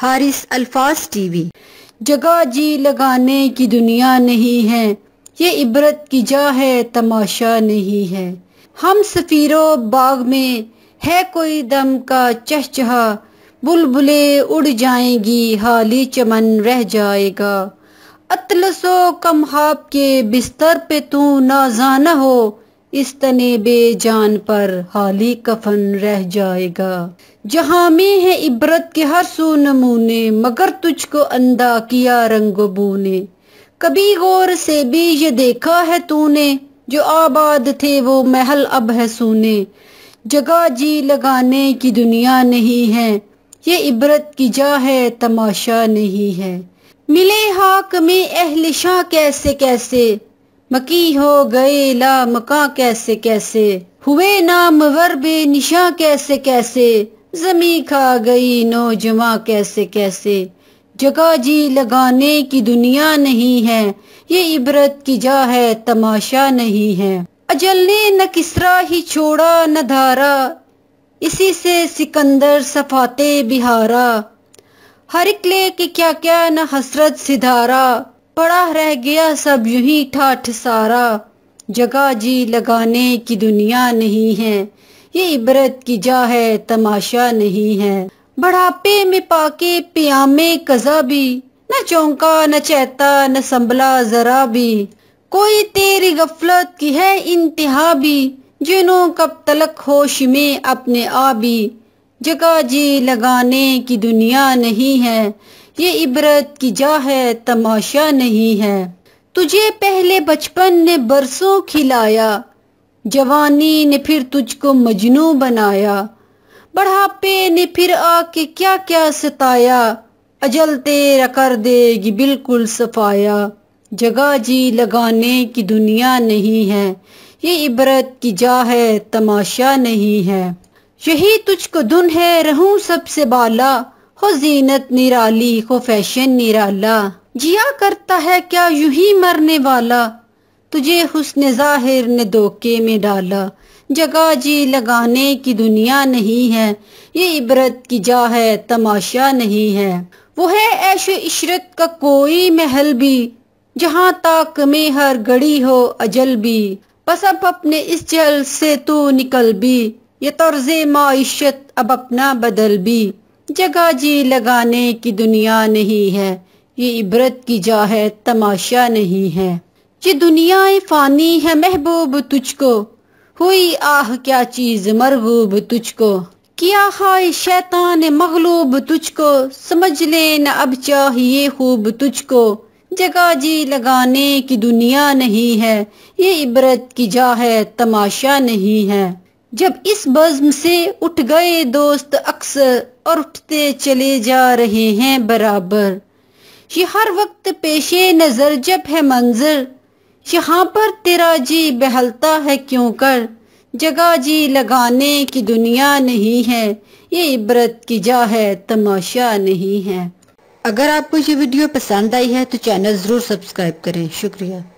हारिस अल्फाज टीवी जगह जी लगाने की दुनिया नहीं है ये इबरत की जा है तमाशा नहीं है हम सफ़ीरों बाग में है कोई दम का चहचहा बुलबुले उड़ जाएंगी हाली चमन रह जाएगा अतलसो कम हाप के बिस्तर पे तू नाजाना हो इस तने बेजान पर हाली कफन रह जाएगा जहाँ में है इबरत के हर सो नमूने मगर तुझको अंधा किया रंग बूने कभी गौर से भी ये देखा है तूने जो आबाद थे वो महल अब है सोने जगह जी लगाने की दुनिया नहीं है ये इबरत की जा है तमाशा नहीं है मिले हाक में अहलिशा कैसे कैसे मकी हो गए ला मका कैसे कैसे हुए नाम बे निशा कैसे कैसे जमी खा गई नौजमा कैसे कैसे जगह जी लगाने की दुनिया नहीं है ये इबरत की जा है तमाशा नहीं है अजल ने न किसरा ही छोड़ा न धारा इसी से सिकंदर सफाते बिहारा हर इकले के क्या क्या न हसरत सिधारा पड़ा रह गया सब यू ही ठाठ सारा जगह जी लगाने की दुनिया नहीं है ये इबरत की जा है तमाशा नहीं है बढ़ापे में पाके पियामे कजा भी न चौंका न चैता न संभला जरा भी कोई तेरी गफलत की है इंतहा भी जिन्हों कब तलक होश में अपने आबी जगह जी लगाने की दुनिया नहीं है ये इबरत की जा है तमाशा नहीं है तुझे पहले बचपन ने बरसों खिलाया जवानी ने फिर तुझको मजनू बनाया बढ़ापे ने फिर आके क्या क्या सताया अजल तेरा कर देगी बिल्कुल सफाया जगा जी लगाने की दुनिया नहीं है ये इबरत की जा है तमाशा नहीं है यही तुझको धुन है रहूं सबसे बाला हो जीनत निराली हो फैशन निराला जिया करता है क्या यू ही मरने वाला तुझे हुस्न जाहिर ने धोखे में डाला जगह जी लगाने की दुनिया नहीं है ये इबरत की जा है तमाशा नहीं है वो है ऐश इशरत का कोई महल भी जहाँ ताक में हर घड़ी हो अजल भी बस अब अपने इस जल से तू निकल भी ये तर्ज मायशत अब अपना बदल भी जगह जी लगाने की दुनिया नहीं है ये इबरत की जा है तमाशा नहीं है ये दुनिया फ़ानी है महबूब तुझको हुई आह क्या चीज़ मरगूब तुझको किया हाय शैतान मगलूब तुझको समझ ले न अब चाहिए खूब तुझको जगह जी लगाने की दुनिया नहीं है ये इबरत की जा है तमाशा नहीं है जब इस बज्म से उठ गए दोस्त अक्सर और उठते चले जा रहे हैं बराबर ये हर वक्त पेशे नज़र जब है मंजर यहाँ पर तेरा जी बहलता है क्यों कर जगह जी लगाने की दुनिया नहीं है ये इबरत की जा है तमाशा नहीं है अगर आपको ये वीडियो पसंद आई है तो चैनल ज़रूर सब्सक्राइब करें शुक्रिया